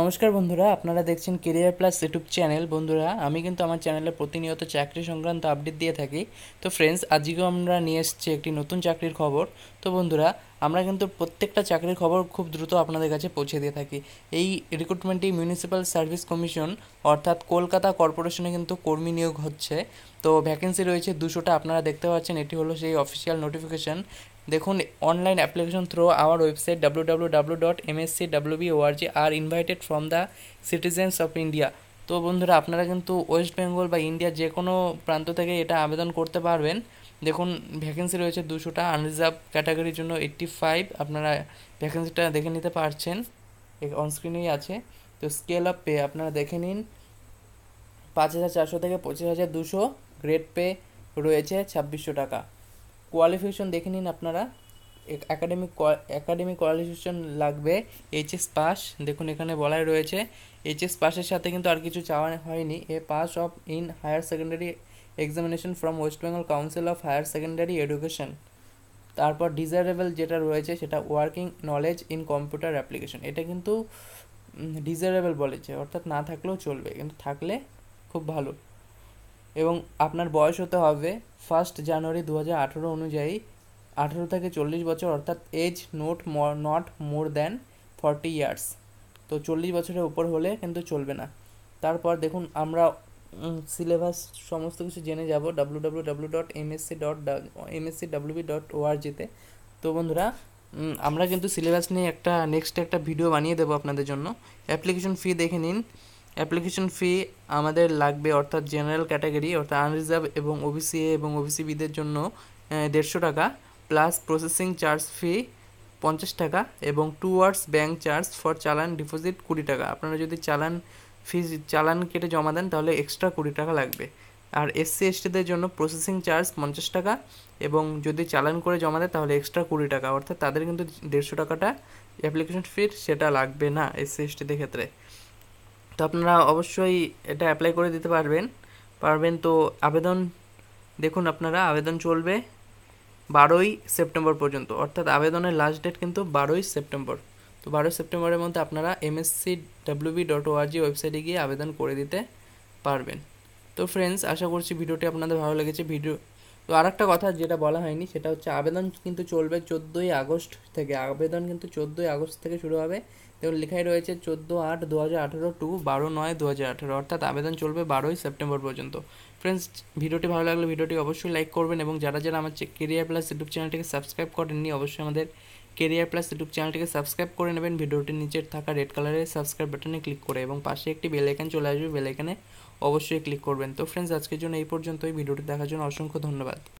নমস্কার বন্ধুরা আপনারা দেখছেন কেরিয়ার প্লাস ইউটিউব চ্যানেল বন্ধুরা আমি কিন্তু আমার চ্যানেলে প্রতিনিয়ত চাকরি সংক্রান্ত আপডেট দিয়ে থাকি তো ফ্রেন্ডস আজকেও আমরা নিয়ে এসেছি একটি নতুন চাকরির খবর তো বন্ধুরা আমরা কিন্তু প্রত্যেকটা চাকরির খবর খুব দ্রুত আপনাদের কাছে পৌঁছে দিয়ে থাকি এই রিক্রুটমেন্টটি মিউনিসিপ্যাল সার্ভিস কমিশন অর্থাৎ কলকাতা কর্পোরেশনে কিন্তু কর্মী নিয়োগ হচ্ছে তো ভ্যাকেন্সি রয়েছে দুশোটা আপনারা দেখতে পাচ্ছেন এটি হলো সেই অফিসিয়াল নোটিফিকেশান দেখুন online application through our website W W W dot MSC W B ORG are invited from the citizens of India তো বন্ধুরা আপনারা কিন্তু ওয়েস্ট বেঙ্গল বা ইন্ডিয়ার যে কোনো প্রান্ত থেকে এটা আবেদন করতে পারবেন দেখুন ভ্যাকেন্সি রয়েছে দুশোটা আনরিজার্ভ ক্যাটাগরির জন্য এইট্টি ফাইভ আপনারা ভ্যাকেন্সিটা দেখে নিতে পারছেন অনস্ক্রিনেই আছে তো স্কেল আপ পে আপনারা দেখে নিন পাঁচ হাজার চারশো থেকে পঁচিশ হাজার দুশো গ্রেড পে রয়েছে ছাব্বিশশো টাকা কোয়ালিফিকেশন দেখে নিন আপনারা একাডেমিক একাডেমিক কোয়ালিফিকেশন লাগবে এইচএস পাস দেখুন এখানে বলাই রয়েছে এইচএস পাসের সাথে কিন্তু আর কিছু চাওয়া হয়নি a pass of in higher secondary examination from West Bengal council of higher secondary education তারপর ডিজারেবল যেটা রয়েছে সেটা working knowledge in computer application এটা কিন্তু ডিজারেবল বলেছে অর্থাৎ না থাকলেও চলবে কিন্তু থাকলে খুব ভালো এবং আপনার বয়স হতে হবে ফার্স্ট জানুয়ারি দু হাজার আঠেরো অনুযায়ী আঠেরো থেকে চল্লিশ বছর অর্থাৎ age not not more than forty years তো চল্লিশ বছরের উপর হলে কিন্তু চলবে না তারপর দেখুন আমরা সিলেবাস সমস্ত কিছু জেনে যাব W W W dot MSC dot MSC WB dot ওআরজিতে তো বন্ধুরা আমরা কিন্তু সিলেবাস নিয়ে একটা নেক্সট একটা ভিডিও বানিয়ে দেবো আপনাদের জন্য অ্যাপ্লিকেশন ফি দেখে নিন অ্যাপ্লিকেশন ফি আমাদের লাগবে অর্থাৎ জেনারেল ক্যাটাগরি অর্থাৎ আনরিজার্ভ এবং ওবিসি এবং বিদের জন্য দেড়শো টাকা প্লাস প্রসেসিং চার্জ ফি পঞ্চাশ টাকা এবং towards bank charge for challan deposit কুড়ি টাকা আপনারা যদি চালান ফি চালান কেটে জমা দেন তাহলে এক্সট্রা কুড়ি টাকা লাগবে আর এসসি এসটিদের জন্য প্রসেসিং চার্জ পঞ্চাশ টাকা এবং যদি চালান করে জমা দেয় তাহলে এক্সট্রা কুড়ি টাকা অর্থাৎ তাদের কিন্তু দেড়শো টাকাটা অ্যাপ্লিকেশন ফির সেটা লাগবে না এসসি এসটিদের ক্ষেত্রে তো আপনারা অবশ্যই এটা অ্যাপ্লাই করে দিতে পারবেন পারবেন তো আবেদন দেখুন আপনারা আবেদন চলবে বারোই সেপ্টেম্বর পর্যন্ত অর্থাৎ আবেদনের লাস্ট ডেট কিন্তু বারোই সেপ্টেম্বর তো বারোই সেপ্টেম্বরের মধ্যে আপনারা এমএসসি ডাব্লিউবি ডট ওআরজি ওয়েবসাইটে গিয়ে আবেদন করে দিতে পারবেন তো ফ্রেন্ডস আশা করছি ভিডিওটি আপনাদের ভালো লেগেছে ভিডিও তো আর একটা কথা যেটা বলা হয়নি সেটা হচ্ছে আবেদন কিন্তু চলবে চোদ্দোই আগস্ট থেকে আবেদন কিন্তু চোদ্দোই আগস্ট থেকে শুরু হবে এবং লেখাই রয়েছে চোদ্দো আট দু হাজার আঠেরো টু বারো নয় দু হাজার আঠেরো অর্থাৎ আবেদন চলবে বারোই সেপ্টেম্বর পর্যন্ত ফ্রেন্ডস ভিডিওটি ভালো লাগলে ভিডিওটি অবশ্যই লাইক করবেন এবং যারা যারা আমার কেরিয়ার প্লাস ইউটিউব চ্যানেলটিকে সাবস্ক্রাইব করেননি অবশ্যই আমাদের কেরিয়ার প্লাস ইউটিউব চ্যানেলটিকে সাবস্ক্রাইব করে নেবেন ভিডিওটির নিচের থাকা রেড কালারের সাবস্ক্রাইব বাটনে ক্লিক করে এবং পাশে একটি বেল আইকন চলে আসবে বেল আইকনে অবশ্যই ক্লিক করবেন তো ফ্রেন্ডস আজকের জন্য এই পর্যন্তই ভিডিওটি দেখার জন্য অসংখ্য ধন্যবাদ